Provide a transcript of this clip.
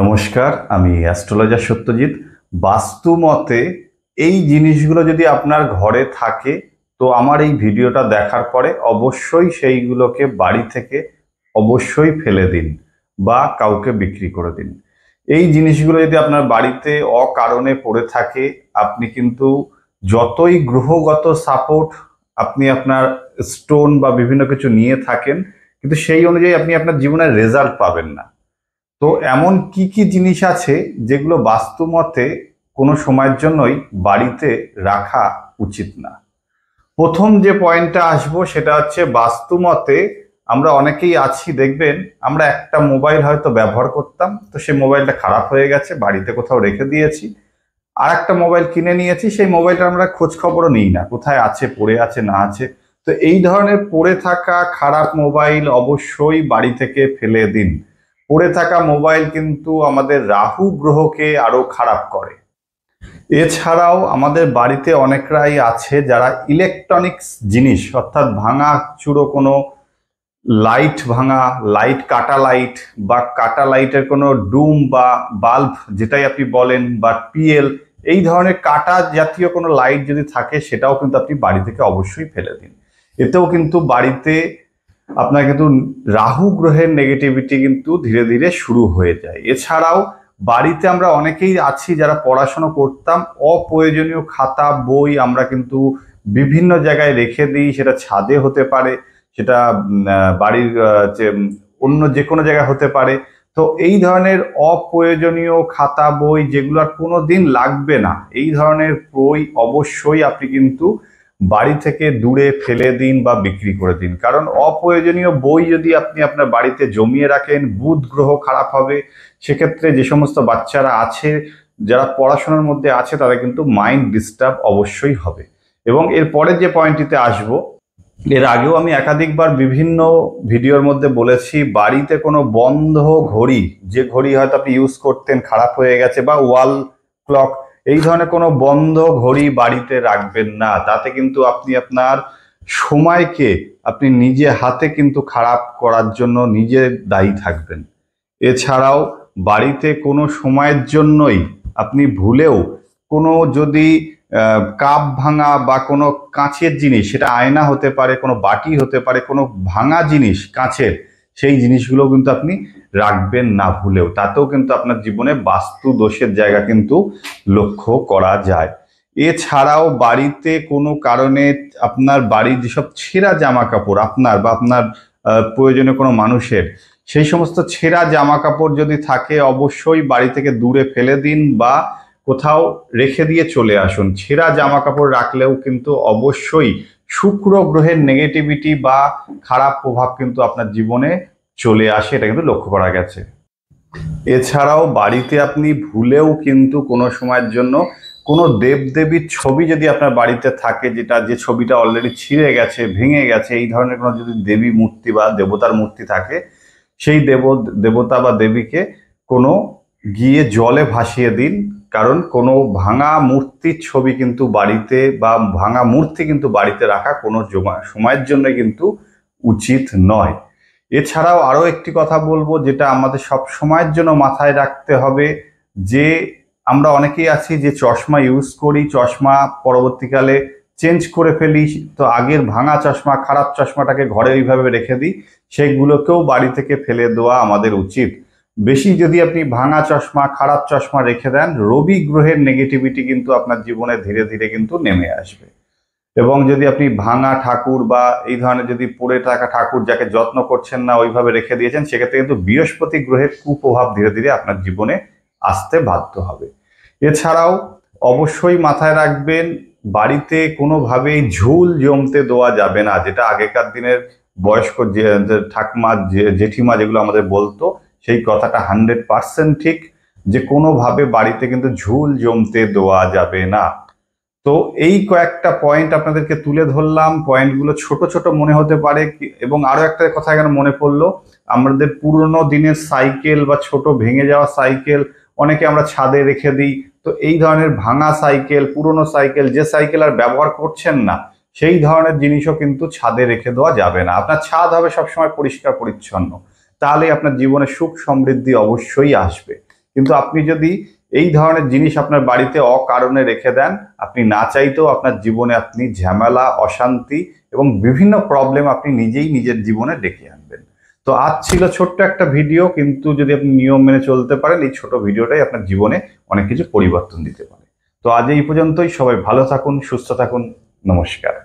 নমস্কার আমি অ্যাস্ট্রোলজার সত্যজিৎ বাস্তু মতে এই জিনিসগুলো যদি আপনার ঘরে থাকে তো আমার এই ভিডিওটা দেখার পরে অবশ্যই সেইগুলোকে বাড়ি থেকে অবশ্যই ফেলে দিন বা কাউকে বিক্রি করে দিন এই জিনিসগুলো যদি আপনার বাড়িতে অকারণে পড়ে থাকে আপনি কিন্তু যতই গ্রহগত সাপোর্ট আপনি আপনার স্টোন বা বিভিন্ন কিছু নিয়ে থাকেন কিন্তু সেই অনুযায়ী আপনি আপনার জীবনের রেজাল্ট পাবেন না তো এমন কি কি জিনিস আছে যেগুলো বাস্তু মতে কোনো সময়ের জন্যই বাড়িতে রাখা উচিত না প্রথম যে পয়েন্টটা আসবো সেটা হচ্ছে বাস্তু মতে আমরা অনেকেই আছি দেখবেন আমরা একটা মোবাইল হয়তো ব্যবহার করতাম তো সেই মোবাইলটা খারাপ হয়ে গেছে বাড়িতে কোথাও রেখে দিয়েছি আর একটা মোবাইল কিনে নিয়েছি সেই মোবাইলটা আমরা খোঁজ খবরও নিই না কোথায় আছে পড়ে আছে না আছে তো এই ধরনের পড়ে থাকা খারাপ মোবাইল অবশ্যই বাড়ি থেকে ফেলে দিন পড়ে থাকা মোবাইল কিন্তু আমাদের রাহু গ্রহকে আরও খারাপ করে এছাড়াও আমাদের বাড়িতে অনেকরাই আছে যারা ইলেকট্রনিক্স জিনিস অর্থাৎ ভাঙা চুড়ো কোনো লাইট ভাঙা লাইট কাটা লাইট বা কাটা লাইটের কোনো ডুম বা বাল্ব যেটাই আপনি বলেন বা পিএল এই ধরনের কাটা জাতীয় কোনো লাইট যদি থাকে সেটাও কিন্তু আপনি বাড়ি থেকে অবশ্যই ফেলে দিন এতেও কিন্তু বাড়িতে আপনার কিন্তু রাহু গ্রহের নেগেটিভিটি কিন্তু ধীরে ধীরে শুরু হয়ে যায় এছাড়াও বাড়িতে আমরা অনেকেই আছি যারা পড়াশুনো করতাম অপ্রয়োজনীয় খাতা বই আমরা কিন্তু বিভিন্ন জায়গায় রেখে দিই সেটা ছাদে হতে পারে সেটা বাড়ির যে অন্য যে কোনো জায়গায় হতে পারে তো এই ধরনের অপ্রয়োজনীয় খাতা বই যেগুলো আর কোনো দিন লাগবে না এই ধরনের বই অবশ্যই আপনি কিন্তু বাড়ি থেকে দূরে ফেলে দিন বা বিক্রি করে দিন কারণ অপ্রয়োজনীয় বই যদি আপনি আপনার বাড়িতে জমিয়ে রাখেন বুধ গ্রহ খারাপ হবে সেক্ষেত্রে যে সমস্ত বাচ্চারা আছে যারা পড়াশোনার মধ্যে আছে তাদের কিন্তু মাইন্ড ডিস্টার্ব অবশ্যই হবে এবং এর পরের যে পয়েন্টটিতে আসব এর আগেও আমি একাধিকবার বিভিন্ন ভিডিওর মধ্যে বলেছি বাড়িতে কোনো বন্ধ ঘড়ি যে ঘড়ি হয়তো আপনি ইউজ করতেন খারাপ হয়ে গেছে বা ওয়াল ক্লক এই ধরনের কোনো বন্ধ ঘড়ি বাড়িতে রাখবেন না তাতে কিন্তু আপনি আপনার সময়কে আপনি নিজে হাতে কিন্তু খারাপ করার জন্য নিজে দায়ী থাকবেন এছাড়াও বাড়িতে কোনো সময়ের জন্যই আপনি ভুলেও কোনো যদি কাপ ভাঙা বা কোনো কাঁচের জিনিস সেটা আয়না হতে পারে কোনো বাটি হতে পারে কোনো ভাঙা জিনিস কাঁচের সেই জিনিসগুলো কিন্তু আপনি রাখবেন না ভুলেও তাতেও কিন্তু আপনার জীবনে বাস্তু দোষের জায়গা কিন্তু লক্ষ্য করা যায় এছাড়াও বাড়িতে কোনো কারণে আপনার বাড়ির যেসব ছেঁড়া জামা কাপড় আপনার বা আপনার প্রয়োজনে কোনো মানুষের সেই সমস্ত ছেঁড়া জামা কাপড় যদি থাকে অবশ্যই বাড়ি থেকে দূরে ফেলে দিন বা কোথাও রেখে দিয়ে চলে আসুন ছেঁড়া জামা কাপড় রাখলেও কিন্তু অবশ্যই শুক্র গ্রহের নেগেটিভিটি বা খারাপ প্রভাব কিন্তু আপনার জীবনে চলে আসে এটা কিন্তু লক্ষ্য করা গেছে এছাড়াও বাড়িতে আপনি ভুলেও কিন্তু কোনো সময়ের জন্য কোনো দেবদেবীর ছবি যদি আপনার বাড়িতে থাকে যেটা যে ছবিটা অলরেডি ছিঁড়ে গেছে ভেঙে গেছে এই ধরনের কোনো যদি দেবী মূর্তি বা দেবতার মূর্তি থাকে সেই দেব দেবতা বা দেবীকে কোনো গিয়ে জলে ভাসিয়ে দিন কারণ কোনো ভাঙা মূর্তির ছবি কিন্তু বাড়িতে বা ভাঙা মূর্তি কিন্তু বাড়িতে রাখা কোনো সময়ের জন্য কিন্তু উচিত নয় এছাড়াও আরও একটি কথা বলবো যেটা আমাদের সব সময়ের জন্য মাথায় রাখতে হবে যে আমরা অনেকেই আছি যে চশমা ইউজ করি চশমা পরবর্তীকালে চেঞ্জ করে ফেলি তো আগের ভাঙা চশমা খারাপ চশমাটাকে ঘরে ওইভাবে রেখে দিই সেগুলোকেও বাড়ি থেকে ফেলে দেওয়া আমাদের উচিত বেশি যদি আপনি ভাঙা চশমা খারাপ চশমা রেখে দেন রবি গ্রহের নেগেটিভিটি কিন্তু আপনার জীবনে ধীরে ধীরে কিন্তু নেমে আসবে এবং যদি আপনি ভাঙা ঠাকুর বা এই ধরনের যদি পড়ে থাকা ঠাকুর যাকে যত্ন করছেন না ওইভাবে রেখে দিয়েছেন সেক্ষেত্রে কিন্তু বৃহস্পতি গ্রহের কুপ্রভাব ধীরে ধীরে আপনার জীবনে আসতে বাধ্য হবে এছাড়াও অবশ্যই মাথায় রাখবেন বাড়িতে কোনোভাবেই ঝুল জমতে দেওয়া যাবে না যেটা আগেকার দিনের বয়স্ক যে ঠাকমা জেঠিমা যেগুলো আমাদের বলতো সেই কথাটা হান্ড্রেড পারসেন্ট ঠিক যে কোনোভাবে বাড়িতে কিন্তু ঝুল জমতে দেওয়া যাবে না তো এই কয়েকটা পয়েন্ট আপনাদেরকে তুলে ধরলাম পয়েন্টগুলো ছোট ছোট মনে হতে পারে এবং আরও একটা কথা এখানে মনে পড়লো আমাদের পুরনো দিনের সাইকেল বা ছোট ভেঙে যাওয়া সাইকেল অনেকে আমরা ছাদে রেখে দিই তো এই ধরনের ভাঙা সাইকেল পুরনো সাইকেল যে সাইকেল আর ব্যবহার করছেন না সেই ধরনের জিনিসও কিন্তু ছাদে রেখে দেওয়া যাবে না আপনার ছাদ হবে সবসময় পরিষ্কার পরিচ্ছন্ন তাহলে আপনার জীবনে সুখ সমৃদ্ধি অবশ্যই আসবে কিন্তু আপনি যদি এই ধরনের জিনিস আপনার বাড়িতে অকারণে রেখে দেন আপনি না চাইতেও আপনার জীবনে আপনি ঝামেলা অশান্তি এবং বিভিন্ন প্রবলেম আপনি নিজেই নিজের জীবনে ডেকে আনবেন তো আজ ছিল ছোট্ট একটা ভিডিও কিন্তু যদি আপনি নিয়ম মেনে চলতে পারেন এই ছোট ভিডিওটাই আপনার জীবনে অনেক কিছু পরিবর্তন দিতে পারে তো আজ এই পর্যন্তই সবাই ভালো থাকুন সুস্থ থাকুন নমস্কার